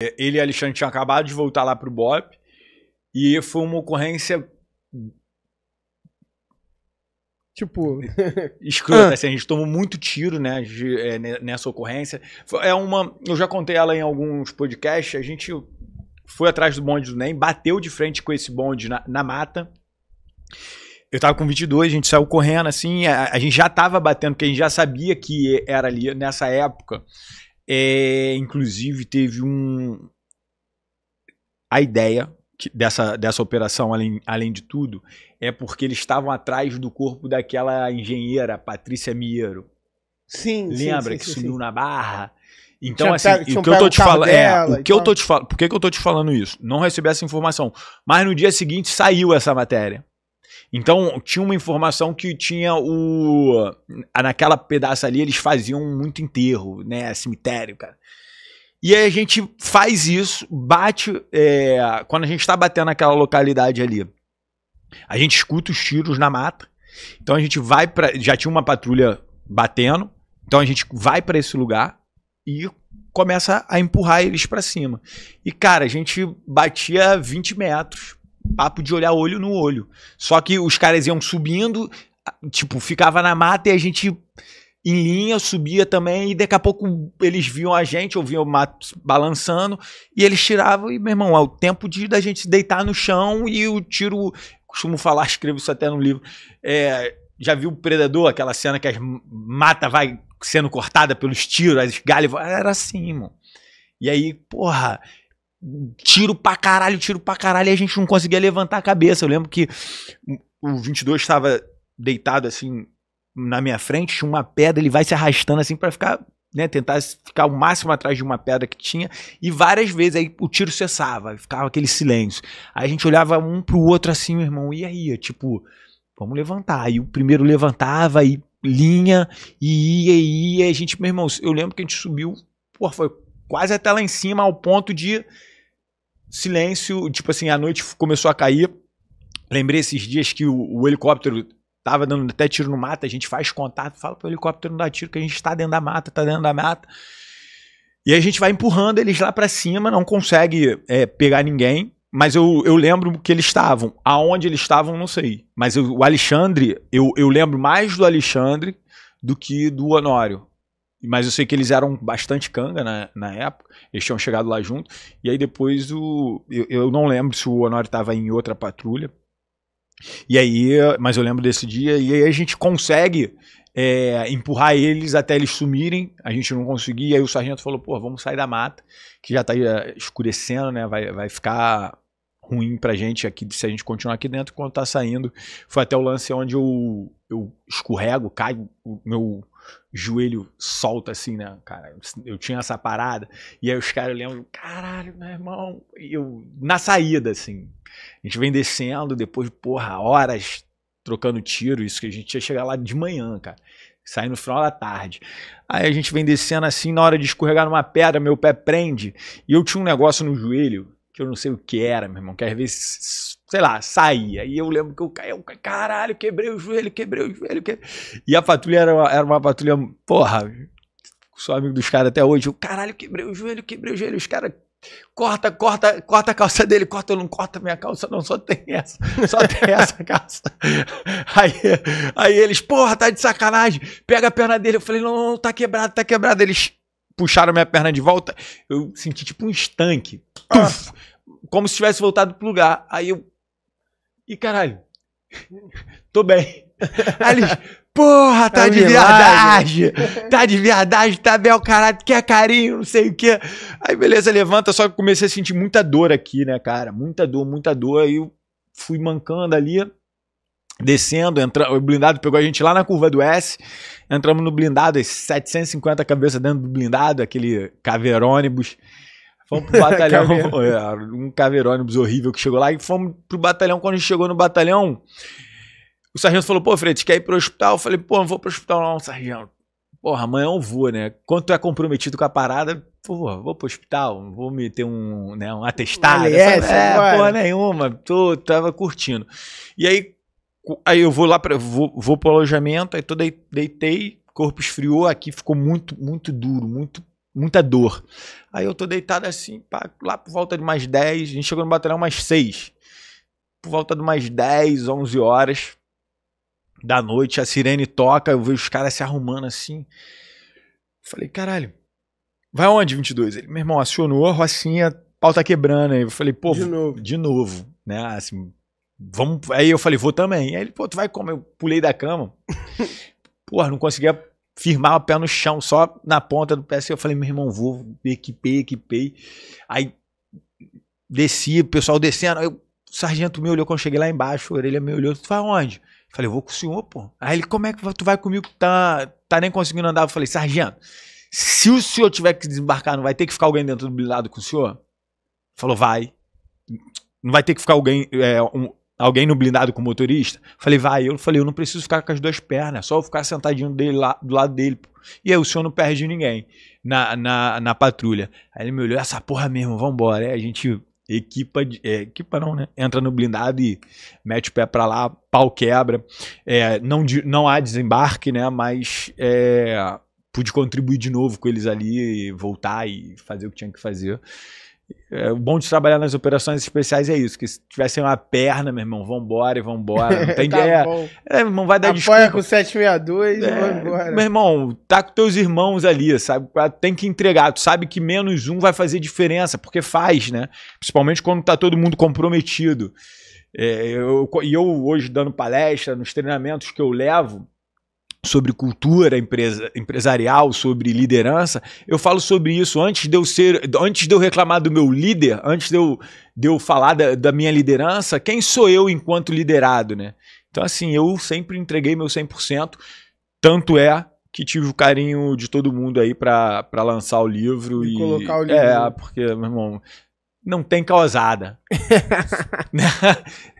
É, ele e Alexandre tinham acabado de voltar lá pro BOP e foi uma ocorrência. Tipo. escrota, ah. assim, a gente tomou muito tiro, né, de, é, nessa ocorrência. É uma. Eu já contei ela em alguns podcasts, a gente foi atrás do bonde do NEM, bateu de frente com esse bonde na, na mata. Eu tava com 22, a gente saiu correndo assim, a, a, gente já tava batendo, porque a gente já sabia que era ali nessa época. É, inclusive, teve um. A ideia dessa, dessa operação, além, além de tudo, é porque eles estavam atrás do corpo daquela engenheira, Patrícia Miero. Sim, Lembra sim, sim, que sumiu sim. na barra? Então, tinha assim, pego, é, o que eu então. tô te falando. É, o que eu tô te falando. Por que, que eu tô te falando isso? Não recebi essa informação. Mas no dia seguinte saiu essa matéria. Então, tinha uma informação que tinha o. Naquela pedaça ali, eles faziam muito enterro, né? Cemitério, cara. E aí a gente faz isso, bate. É, quando a gente está batendo naquela localidade ali, a gente escuta os tiros na mata. Então a gente vai para. Já tinha uma patrulha batendo. Então a gente vai para esse lugar e começa a empurrar eles para cima. E cara, a gente batia 20 metros Papo de olhar olho no olho. Só que os caras iam subindo, tipo, ficava na mata e a gente em linha subia também. E daqui a pouco eles viam a gente, ouviam o mato balançando. E eles tiravam. E, meu irmão, é o tempo de da gente deitar no chão e o tiro. Costumo falar, escrevo isso até no livro. É, já viu o Predador, aquela cena que as mata vai sendo cortada pelos tiros, as galhos. Era assim, irmão. E aí, porra, tiro pra caralho, tiro pra caralho, e a gente não conseguia levantar a cabeça. Eu lembro que o 22 estava deitado assim na minha frente, tinha uma pedra, ele vai se arrastando assim para ficar, né, tentar ficar o máximo atrás de uma pedra que tinha, e várias vezes aí o tiro cessava, ficava aquele silêncio. Aí a gente olhava um pro outro assim, meu irmão, e aí, tipo, vamos levantar. Aí o primeiro levantava e linha e ia e ia, a gente, meu irmão, eu lembro que a gente subiu, porra, foi quase até lá em cima ao ponto de silêncio, tipo assim, a noite começou a cair. Lembrei esses dias que o, o helicóptero tava dando até tiro no mata, a gente faz contato, fala pro helicóptero não dar tiro, que a gente tá dentro da mata, tá dentro da mata. E a gente vai empurrando eles lá para cima, não consegue é, pegar ninguém. Mas eu, eu lembro que eles estavam. Aonde eles estavam, não sei. Mas eu, o Alexandre, eu, eu lembro mais do Alexandre do que do Honório. Mas eu sei que eles eram bastante canga na, na época, eles tinham chegado lá junto. E aí depois o. Eu, eu não lembro se o Honório estava em outra patrulha. E aí, mas eu lembro desse dia, e aí a gente consegue é, empurrar eles até eles sumirem, a gente não conseguia, e aí o sargento falou, pô, vamos sair da mata, que já tá escurecendo, né, vai, vai ficar ruim pra gente aqui, se a gente continuar aqui dentro, quando tá saindo, foi até o lance onde eu, eu escorrego, caio, o meu joelho solta assim, né, cara, eu tinha essa parada, e aí os caras lembram, caralho, meu irmão, e eu, na saída, assim, a gente vem descendo, depois, porra, horas trocando tiro, isso que a gente ia chegar lá de manhã, cara, sair no final da tarde. Aí a gente vem descendo assim, na hora de escorregar numa pedra, meu pé prende, e eu tinha um negócio no joelho, que eu não sei o que era, meu irmão, que às vezes, sei lá, saía. E eu lembro que eu caí, eu, caralho, quebrei o joelho, quebrei o joelho. Quebrei. E a patrulha era uma, era uma patrulha, porra, sou amigo dos caras até hoje. Eu, caralho, quebrei o joelho, quebrei o joelho. Os caras corta, corta, corta a calça dele, corta, eu não corta minha calça, não, só tem essa, só tem essa calça. Aí, aí eles, porra, tá de sacanagem, pega a perna dele, eu falei, não, não, não tá quebrado, tá quebrado, eles, puxaram minha perna de volta, eu senti tipo um estanque. Tuf, ah. como se tivesse voltado pro lugar. Aí eu. E caralho, tô bem. Aí eles, porra, tá é de verdade. Tá de verdade, tá bel caralho, quer carinho, não sei o quê. Aí beleza, levanta, só que comecei a sentir muita dor aqui, né, cara? Muita dor, muita dor. Aí eu fui mancando ali descendo, entra, o blindado pegou a gente lá na curva do S, entramos no blindado, 750 cabeças dentro do blindado, aquele caveirônibus, fomos pro batalhão, é, um caveirônibus horrível que chegou lá, e fomos pro batalhão, quando a gente chegou no batalhão, o sargento falou, pô, Fred, quer ir pro hospital? Eu falei, pô, não vou pro hospital não, sargento. Porra, amanhã eu vou, né? Quanto é comprometido com a parada, porra, vou pro hospital, vou me ter um, né, um atestado. Um é, é porra nenhuma, tô, tava curtindo. E aí, Aí eu vou lá para vou, vou pro alojamento, aí tô de, deitei, corpo esfriou, aqui ficou muito muito duro, muito muita dor. Aí eu tô deitado assim, pá, lá por volta de mais 10, a gente chegou no batalhão mais 6. Por volta de mais 10, 11 horas da noite, a sirene toca, eu vejo os caras se arrumando assim. Falei, caralho, vai onde 22? Ele, meu irmão, acionou a rocinha, pau tá quebrando. Aí eu falei, pô, de novo, de novo né? Assim, Vamos. Aí eu falei, vou também. Aí ele, pô, tu vai como? Eu pulei da cama. Porra, não conseguia firmar o pé no chão, só na ponta do pé. Assim, eu falei, meu irmão, vou, equipei, equipei. Aí desci, o pessoal descendo. Aí o sargento me olhou quando eu cheguei lá embaixo, a orelha me olhou, tu vai onde? Eu falei, vou com o senhor, pô. Aí ele, como é que tu vai comigo? Tá, tá nem conseguindo andar. Eu falei, sargento, se o senhor tiver que desembarcar, não vai ter que ficar alguém dentro do blindado com o senhor? Falou, vai. Não vai ter que ficar alguém, é, um, alguém no blindado com o motorista. Falei, vai. Eu falei, eu não preciso ficar com as duas pernas, é só eu ficar sentadinho dele lá, do lado dele. Pô. E aí o senhor não perde ninguém na, na, na patrulha. Aí ele me olhou, essa porra mesmo, vambora. Aí a gente equipa, de, é, equipa não, né? Entra no blindado e mete o pé pra lá, pau quebra. É, não, não há desembarque, né? Mas é, pude contribuir de novo com eles ali, voltar e fazer o que tinha que fazer. É, o bom de trabalhar nas operações especiais é isso, que se tivesse uma perna, meu irmão, vambora e vambora. Não tem tá é, É, irmão, vai dar Apoia desculpa. com 762 é, e vambora. Meu irmão, tá com teus irmãos ali, sabe? Ah, tem que entregar. Tu sabe que menos um vai fazer diferença, porque faz, né? Principalmente quando tá todo mundo comprometido. É, eu, e eu hoje dando palestra, nos treinamentos que eu levo, sobre cultura empresa, empresarial, sobre liderança. Eu falo sobre isso antes de eu ser, antes de eu reclamar do meu líder, antes de eu, de eu falar da, da minha liderança, quem sou eu enquanto liderado, né? Então assim, eu sempre entreguei meu 100%, tanto é que tive o carinho de todo mundo aí para lançar o livro e, e colocar o é, livro. É, porque, meu irmão, não tem causada.